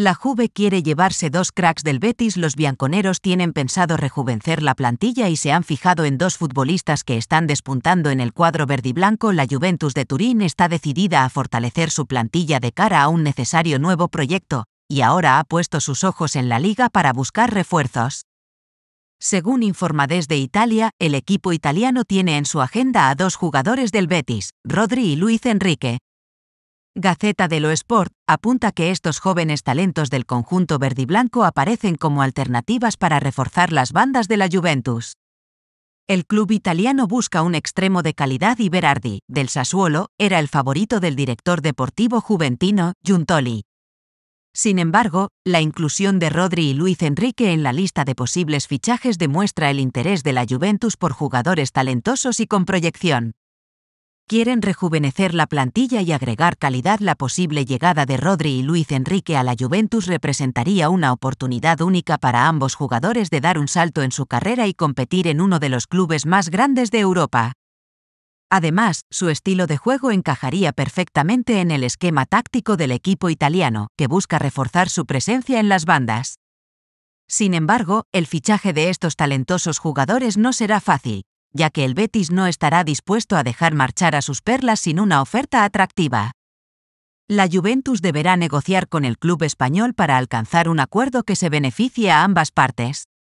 La Juve quiere llevarse dos cracks del Betis. Los bianconeros tienen pensado rejuvencer la plantilla y se han fijado en dos futbolistas que están despuntando en el cuadro verdiblanco. La Juventus de Turín está decidida a fortalecer su plantilla de cara a un necesario nuevo proyecto, y ahora ha puesto sus ojos en la liga para buscar refuerzos. Según informa desde Italia, el equipo italiano tiene en su agenda a dos jugadores del Betis, Rodri y Luis Enrique. Gaceta de lo Sport apunta que estos jóvenes talentos del conjunto verdiblanco aparecen como alternativas para reforzar las bandas de la Juventus. El club italiano busca un extremo de calidad y Berardi, del Sassuolo, era el favorito del director deportivo juventino, Giuntoli. Sin embargo, la inclusión de Rodri y Luis Enrique en la lista de posibles fichajes demuestra el interés de la Juventus por jugadores talentosos y con proyección quieren rejuvenecer la plantilla y agregar calidad. La posible llegada de Rodri y Luis Enrique a la Juventus representaría una oportunidad única para ambos jugadores de dar un salto en su carrera y competir en uno de los clubes más grandes de Europa. Además, su estilo de juego encajaría perfectamente en el esquema táctico del equipo italiano, que busca reforzar su presencia en las bandas. Sin embargo, el fichaje de estos talentosos jugadores no será fácil, ya que el Betis no estará dispuesto a dejar marchar a sus perlas sin una oferta atractiva. La Juventus deberá negociar con el club español para alcanzar un acuerdo que se beneficie a ambas partes.